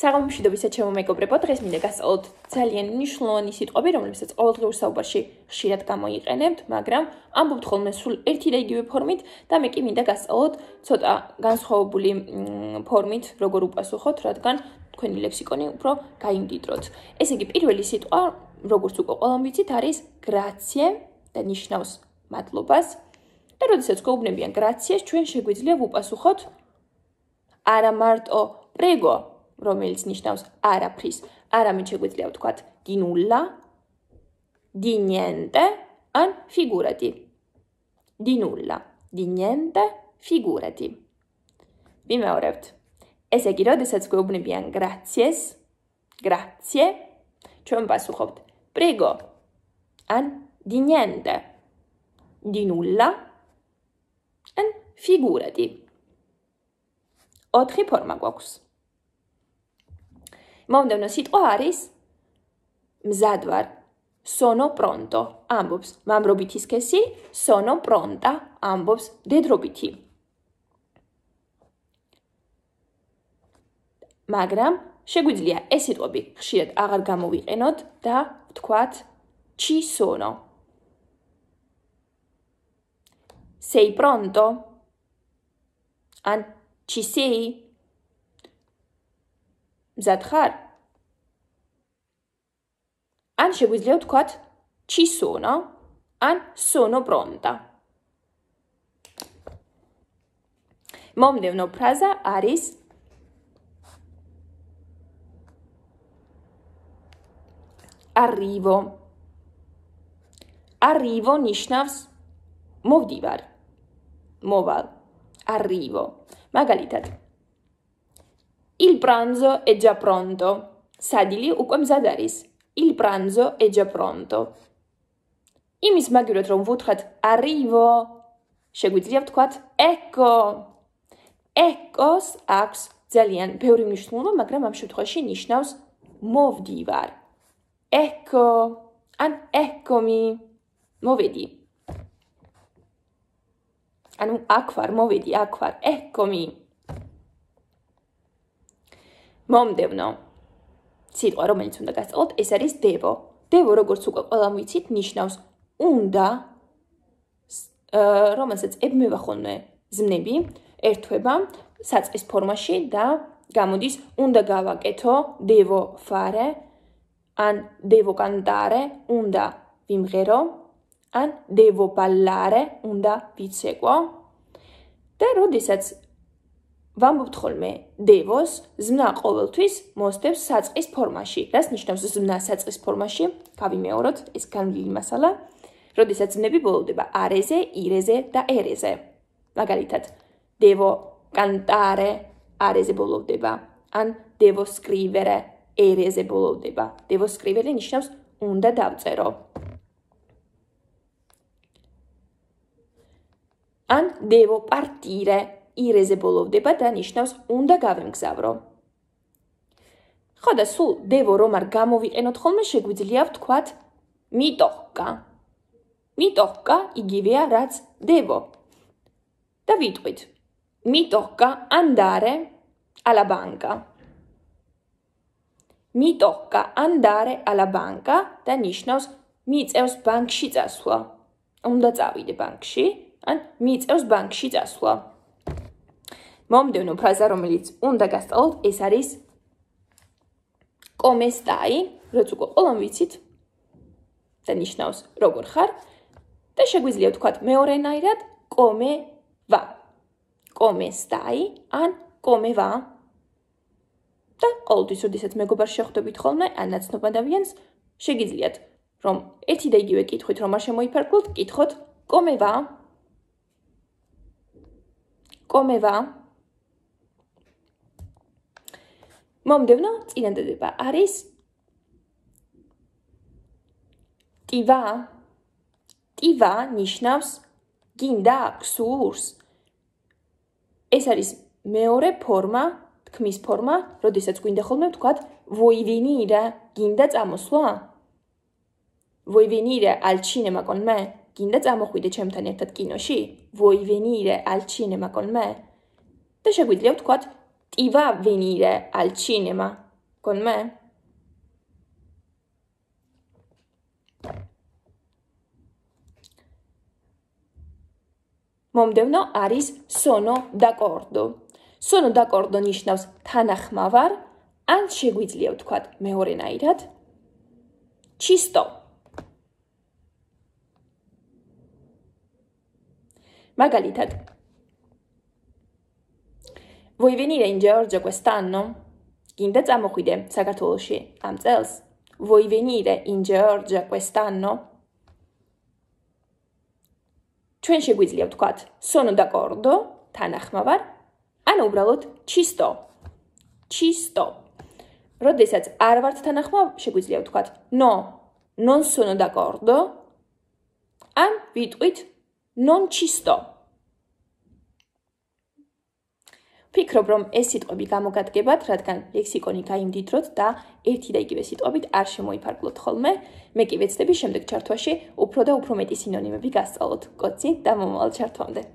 საღამომშვიდობისაც შემომეგობრებო. დღეს მინდა გასწავლოთ ძალიან მნიშვნელოვანი სიტყვები, რომლებსაც ყოველდღიურ საუბარში ხშირად გამოიყენებთ, მაგრამ ამბობთ ხოლმე სულ ერთი და იგივე ფორმით და მე კი მინდა გასწავლოთ ცოტა განსხვავებული ფორმით, როგორ უპასუხოთ, რადგან თქვენი ლექსიკონი უფრო გაიმდიდროთ. ესე იგი, პირველი სიტყვა, როგორც უკვე ყველამ ვიცით, არის grazie და ნიშნავს მადლობას. და როდესაც გვაუბნებიან grazie-ს, ჩვენ შეგვიძლია ვუპასუხოთ არა მარტო prego რომელიც ნიშნავს არაფრის. არამედ შეგვიძლია ვთქვა დინულა, დინიენტე, ან ფიგურატი. დინულა, დინიენტე, ფიგურატი. ვიმეორებთ. ესე იგი, როდესაც გვეუბნებიან გრაციეს, გრაციე, ჩვენ პასუხობთ: პრიგო. ან დინიენტე. დინულა. ან ფიგურატი. 4 ფორმა გვაქვს. მომდენო სიტყვა არის მზად ვარ sono pronto ambos მამრობითი სქესი sono pronta ambos დედრობითი მაგრამ შეგვიძლია ეს სიტყვები ხშირად აღარ გამოვიყენოთ და ვთქვათ ci sono sei pronto an ci sei მზად ხარ? ან შეგვიძლია ვთქვა ci sono? ან sono pronta. მომდევნო ფრაზა არის arrivo. arrivo ნიშნავს მოვდივარ. მოვალ. arrivo. მაგალითად, Il pranzo è già pronto. Sadili უკვე მზად არის. Il pranzo è già pronto. იმის მაგიროთ რომ ვუთხრათ arrivo. შეგვიძლია ვთქვათ ecco. Ecco's აქვს ძალიან ბევრი მნიშვნელობა, მაგრამ ამ შემთხვევაში ნიშნავს მოვდივარ. Ecco. An eccomi. Movedi. Anu aquar, movedi aquar. Eccomi. მომდევნო ციტყვა რომელიც უნდა გასწავლოთ ეს არის devo devo როგორც უკვე ყველამ ვიცით ნიშნავს უნდა რომელსაც ებმევა ხოლმე ზმნები ერთვება საწყის ფორმაში და გამოდის უნდა გავაკეთო devo fare ან devo cantare უნდა ვიმღერო ან devo parlare უნდა ვიცეკო და როდესაც ვამბობთ ხოლმე დევოს ზმნა ყოველთვის მოსდევს საწყის ფორმაში რას ნიშნავს ზმნა საწყის ფორმაში გავიმეოროთ ეს განვლილი მასალა როდესაც ზმნები ბოლოვდება არეზე ირეზე და ერეზე მაგალითად დევო კანტარე არეზე ბოლოვდება ან დევო სკრივერე ერეზე ბოლოვდება დევო სკრივერე ნიშნავს უნდა დავწერო ან დევო პარტირე ირეზე ბოლოვდება და ნიშნავს უნდა გავემგზავრო. ხო და სულ დევო რომ არ გამოვიყენოთ ხოლმე შეგვიძლია ვთქვათ მიტოვკა. მიტოვკა იგივეა რაც დევო. და ვიტყვით. მიტოვკა ანდარე ალა ბანკა. მიტოვკა ანდარე ალა ბანკა და ნიშნავს მიწევს ბანკში წასვლა. უნდა წავიდე ბანკში, ან მიწევს ბანკში წასვლა. მომდევნო ფრაზა, რომელიც უნდა გასწავლოთ, ეს არის კომ ესტაი, როც უკვე ყველამ ვიცით, და ნიშნავს როგორ ხარ და შეგვიძლია ვთქვა მეორენაირად კომე ვა. კომ ესტაი ან კომე ვა. და ყოველთვის, როდესაც მეგობარს შეხვდებით ხოლმე, ან ნაცნობადავიანს, შეგიძლიათ რომ ერთი და იგივე კითხვით რომ არ შემოიფარგლოთ, კითხოთ კომევა კომევა მომდევნო წინანდება არის ტივა ტივა ნიშნავს გინდა აქსურს ეს არის მეორე ფორმა თქმის ფორმა როდესაც გინდა ხოლმე ვთქვა ვოივინირა გინდა წამოსვლა ვოივინირა ალ ჩინემა კონ მე გინდა წამოხვიდე ჩემთან ერთად კინოში ვოივინირა ალ ჩინემა კონ მე და შეგვიძლია ვთქვა ti va a venire al cinema con me? მომდევნო არის sono d'accordo. Sono d'accordo ნიშნავს თანახმავარ ან შეგვიძლია ვთქვათ მეორენაირად. Чисто. მაგალითად, Vuoi venire in Georgia quest'anno? Ginda zamokhide sagartoloshi am tsels. Vuoi venire in Georgia quest'anno? Chuen sheguizlia vtkvat. Sono d'accordo, tanakhmavar. Ano ubralot chisto. Chisto. Rodesats arvart tanakhmav sheguizlia vtkvat. No, non sono d'accordo. Am vitqit non chisto. ფიქრობ, რომ ეს სიტყვები გამოგადგებათ, რადგან ლექსიკონი გაიმდიდროთ და ერთი და იგივე სიტყვებით არ შემოიფარგლოთ ხოლმე. მე კი ვეცდები შემდეგ ჩართვაში უფრო და უფრო მეტი სინონიმები გასწავლოთ. კოცი და მომავალ ჩართვამდე.